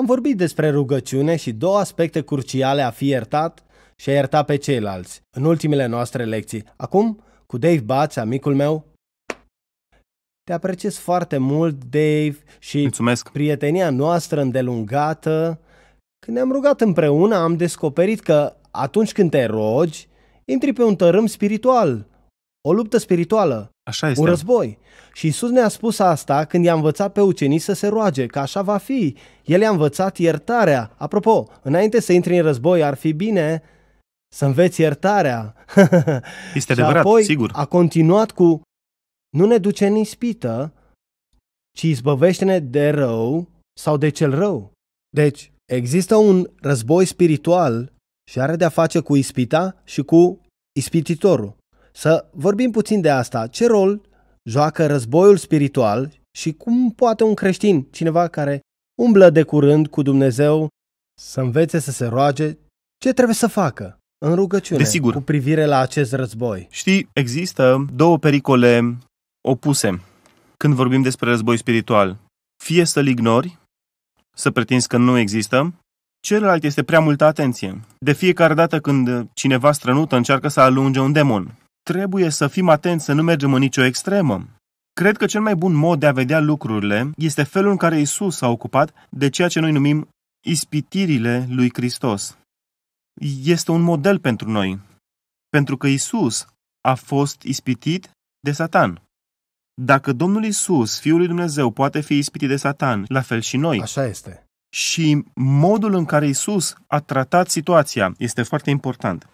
Am vorbit despre rugăciune și două aspecte cruciale a fi iertat și a ierta pe ceilalți în ultimele noastre lecții. Acum, cu Dave Baț, amicul meu, te apreciez foarte mult, Dave, și Mulțumesc. prietenia noastră îndelungată. Când ne-am rugat împreună, am descoperit că atunci când te rogi, intri pe un tărâm spiritual o luptă spirituală, așa este. un război. Și Isus ne-a spus asta când i-a învățat pe ucenici să se roage, că așa va fi. El i-a învățat iertarea. Apropo, înainte să intri în război, ar fi bine să înveți iertarea. Este adevărat, apoi sigur. a continuat cu, nu ne duce în ispită, ci izbăvește-ne de rău sau de cel rău. Deci, există un război spiritual și are de-a face cu ispita și cu ispititorul. Să vorbim puțin de asta. Ce rol joacă războiul spiritual și cum poate un creștin, cineva care umblă de curând cu Dumnezeu, să învețe să se roage, ce trebuie să facă în rugăciune Desigur. cu privire la acest război? Știi, există două pericole opuse când vorbim despre război spiritual. Fie să-l ignori, să pretinzi că nu există, celălalt este prea multă atenție. De fiecare dată când cineva strănută încearcă să alunge un demon, trebuie să fim atenți să nu mergem în nicio extremă. Cred că cel mai bun mod de a vedea lucrurile este felul în care Isus s-a ocupat de ceea ce noi numim ispitirile lui Hristos. Este un model pentru noi, pentru că Isus a fost ispitit de Satan. Dacă Domnul Isus, Fiul lui Dumnezeu, poate fi ispitit de Satan, la fel și noi. Așa este. Și modul în care Isus a tratat situația este foarte important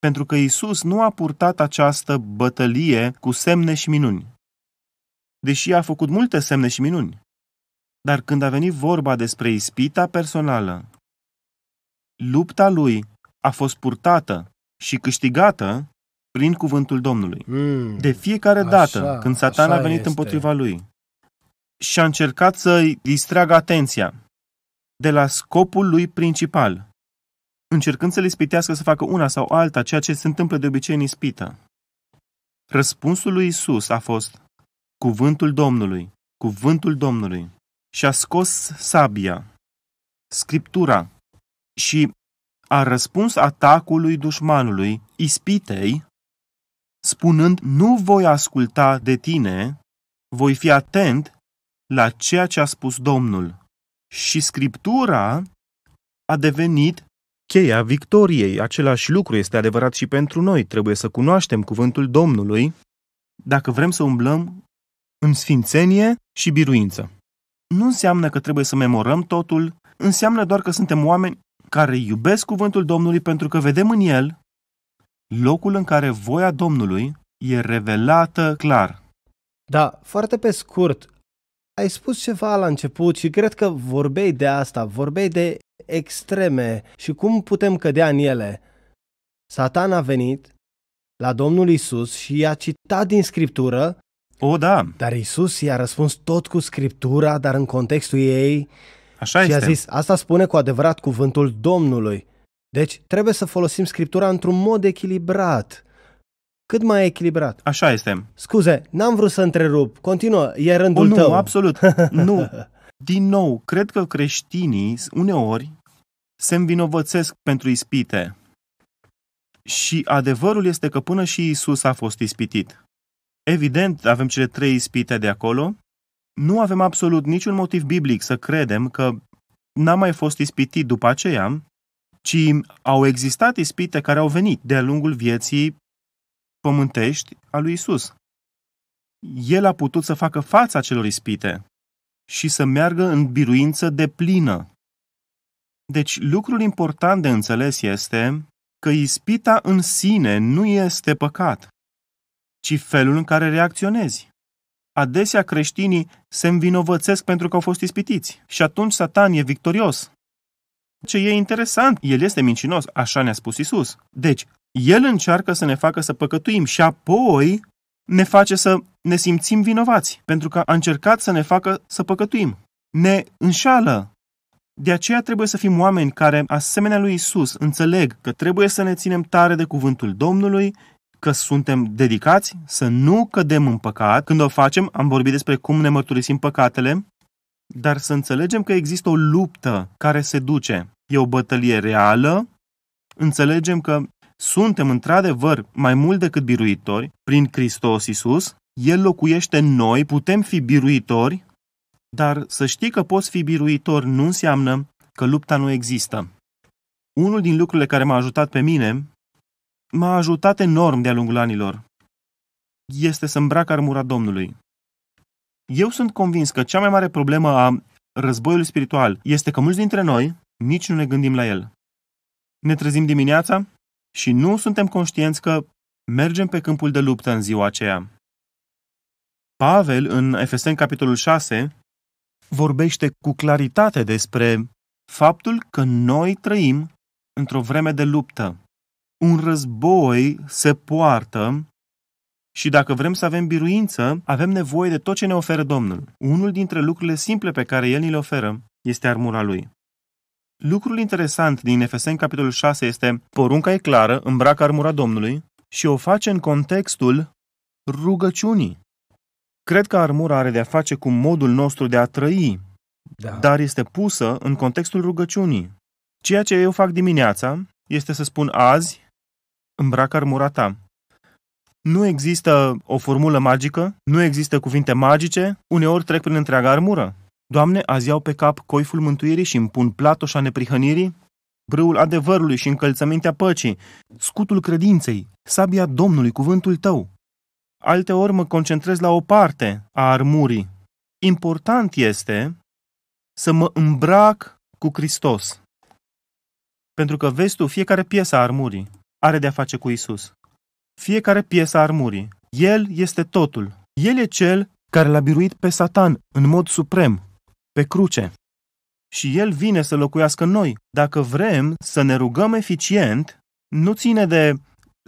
pentru că Isus nu a purtat această bătălie cu semne și minuni. Deși a făcut multe semne și minuni, dar când a venit vorba despre ispita personală, lupta lui a fost purtată și câștigată prin cuvântul Domnului. Mm, de fiecare dată când Satan a venit este. împotriva lui și a încercat să-i distragă atenția de la scopul lui principal, încercând să le spitească să facă una sau alta, ceea ce se întâmplă de obicei în ispită. Răspunsul lui Isus a fost Cuvântul Domnului, cuvântul Domnului. Și a scos sabia, scriptura și a răspuns atacului dușmanului, ispitei, spunând, nu voi asculta de tine, voi fi atent la ceea ce a spus Domnul. Și scriptura a devenit cheia victoriei. Același lucru este adevărat și pentru noi. Trebuie să cunoaștem cuvântul Domnului dacă vrem să umblăm în sfințenie și biruință. Nu înseamnă că trebuie să memorăm totul, înseamnă doar că suntem oameni care iubesc cuvântul Domnului pentru că vedem în el locul în care voia Domnului e revelată clar. Da, foarte pe scurt, ai spus ceva la început și cred că vorbei de asta, vorbei de extreme și cum putem cădea în ele. Satan a venit la Domnul Isus și i-a citat din Scriptură. O, da. Dar Isus i-a răspuns tot cu Scriptura, dar în contextul ei. Așa și este. a zis, asta spune cu adevărat cuvântul Domnului. Deci trebuie să folosim Scriptura într-un mod echilibrat cât mai echilibrat. Așa este. Scuze, n-am vrut să întrerup. Continuă, e rândul o, oh, nu, tău. absolut. nu. Din nou, cred că creștinii uneori se învinovățesc pentru ispite. Și adevărul este că până și Isus a fost ispitit. Evident, avem cele trei ispite de acolo. Nu avem absolut niciun motiv biblic să credem că n-a mai fost ispitit după aceea, ci au existat ispite care au venit de-a lungul vieții pământești a lui Isus. El a putut să facă fața celor ispite și să meargă în biruință de plină. Deci, lucrul important de înțeles este că ispita în sine nu este păcat, ci felul în care reacționezi. Adesea creștinii se învinovățesc pentru că au fost ispitiți și atunci Satan e victorios. Ce e interesant, el este mincinos, așa ne-a spus Isus. Deci, el încearcă să ne facă să păcătuim și apoi ne face să ne simțim vinovați, pentru că a încercat să ne facă să păcătuim. Ne înșală. De aceea trebuie să fim oameni care, asemenea lui Isus, înțeleg că trebuie să ne ținem tare de cuvântul Domnului, că suntem dedicați să nu cădem în păcat. Când o facem, am vorbit despre cum ne mărturisim păcatele, dar să înțelegem că există o luptă care se duce. E o bătălie reală, înțelegem că suntem într-adevăr mai mult decât biruitori prin Hristos Isus, El locuiește în noi, putem fi biruitori, dar să știi că poți fi biruitor nu înseamnă că lupta nu există. Unul din lucrurile care m-a ajutat pe mine, m-a ajutat enorm de-a lungul anilor, este să îmbrac armura Domnului. Eu sunt convins că cea mai mare problemă a războiului spiritual este că mulți dintre noi nici nu ne gândim la el. Ne trezim dimineața, și nu suntem conștienți că mergem pe câmpul de luptă în ziua aceea. Pavel, în Efeseni capitolul 6, vorbește cu claritate despre faptul că noi trăim într-o vreme de luptă. Un război se poartă și dacă vrem să avem biruință, avem nevoie de tot ce ne oferă Domnul. Unul dintre lucrurile simple pe care El ni le oferă este armura Lui. Lucrul interesant din Efeseni capitolul 6 este porunca e clară, îmbracă armura Domnului și o face în contextul rugăciunii. Cred că armura are de-a face cu modul nostru de a trăi, da. dar este pusă în contextul rugăciunii. Ceea ce eu fac dimineața este să spun azi, îmbracă armura ta. Nu există o formulă magică, nu există cuvinte magice, uneori trec prin întreaga armură. Doamne, azi iau pe cap coiful mântuirii și îmi pun platoșa neprihănirii? Brâul adevărului și încălțămintea păcii, scutul credinței, sabia Domnului, cuvântul tău. Alte ori mă concentrez la o parte a armurii. Important este să mă îmbrac cu Hristos. Pentru că, vezi tu, fiecare piesă a armurii are de-a face cu Isus. Fiecare piesă a armurii. El este totul. El e cel care l-a biruit pe Satan în mod suprem, pe cruce. Și El vine să locuiască în noi. Dacă vrem să ne rugăm eficient, nu ține de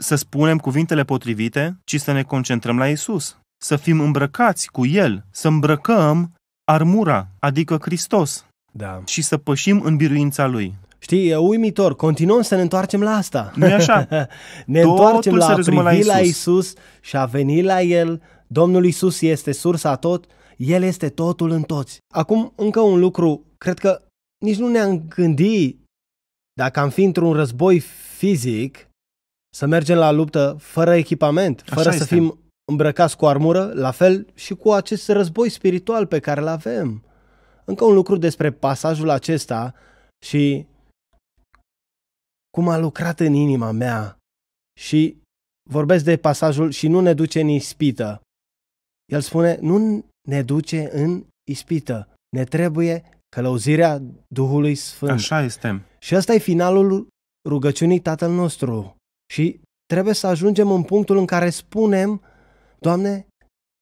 să spunem cuvintele potrivite, ci să ne concentrăm la Isus, să fim îmbrăcați cu El, să îmbrăcăm armura, adică Hristos, da. și să pășim în biruința Lui. Știi, e uimitor. Continuăm să ne întoarcem la asta. nu așa? ne Totul întoarcem la a privi la Isus. la Isus și a veni la El. Domnul Isus este sursa tot el este totul în toți. Acum, încă un lucru, cred că nici nu ne-am gândit dacă am fi într-un război fizic, să mergem la luptă fără echipament, fără Așa să este. fim îmbrăcați cu armură, la fel și cu acest război spiritual pe care îl avem. Încă un lucru despre pasajul acesta și cum a lucrat în inima mea și vorbesc de pasajul și nu ne duce în ispită. El spune, nu ne duce în ispită. Ne trebuie călăuzirea Duhului Sfânt. Așa este. Și asta e finalul rugăciunii Tatăl nostru. Și trebuie să ajungem în punctul în care spunem, Doamne,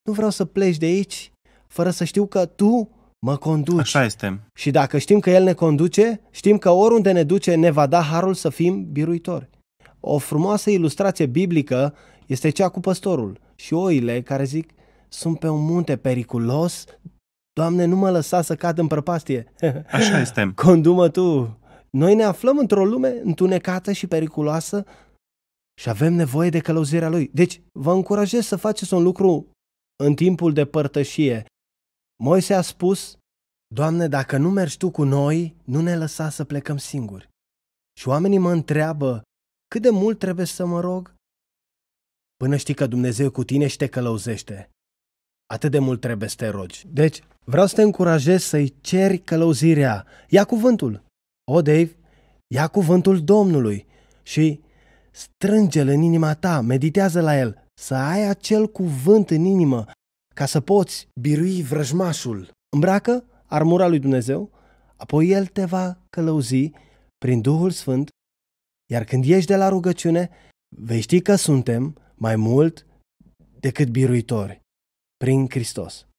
nu vreau să pleci de aici fără să știu că Tu mă conduci. Așa este. Și dacă știm că El ne conduce, știm că oriunde ne duce ne va da harul să fim biruitori. O frumoasă ilustrație biblică este cea cu păstorul și oile care zic, sunt pe un munte periculos, Doamne, nu mă lăsa să cad în prăpastie. Așa este. Condumă Tu. Noi ne aflăm într-o lume întunecată și periculoasă și avem nevoie de călăuzirea Lui. Deci, vă încurajez să faceți un lucru în timpul de părtășie. Moise a spus, Doamne, dacă nu mergi Tu cu noi, nu ne lăsa să plecăm singuri. Și oamenii mă întreabă, cât de mult trebuie să mă rog? Până știi că Dumnezeu cu tine și te călăuzește. Atât de mult trebuie să te rogi. Deci, vreau să te încurajez să-i ceri călăuzirea. Ia cuvântul. O, Dave, ia cuvântul Domnului și strânge-l în inima ta, meditează la el, să ai acel cuvânt în inimă ca să poți birui vrăjmașul. Îmbracă armura lui Dumnezeu, apoi el te va călăuzi prin Duhul Sfânt, iar când ieși de la rugăciune, vei ști că suntem mai mult decât biruitori prin Hristos.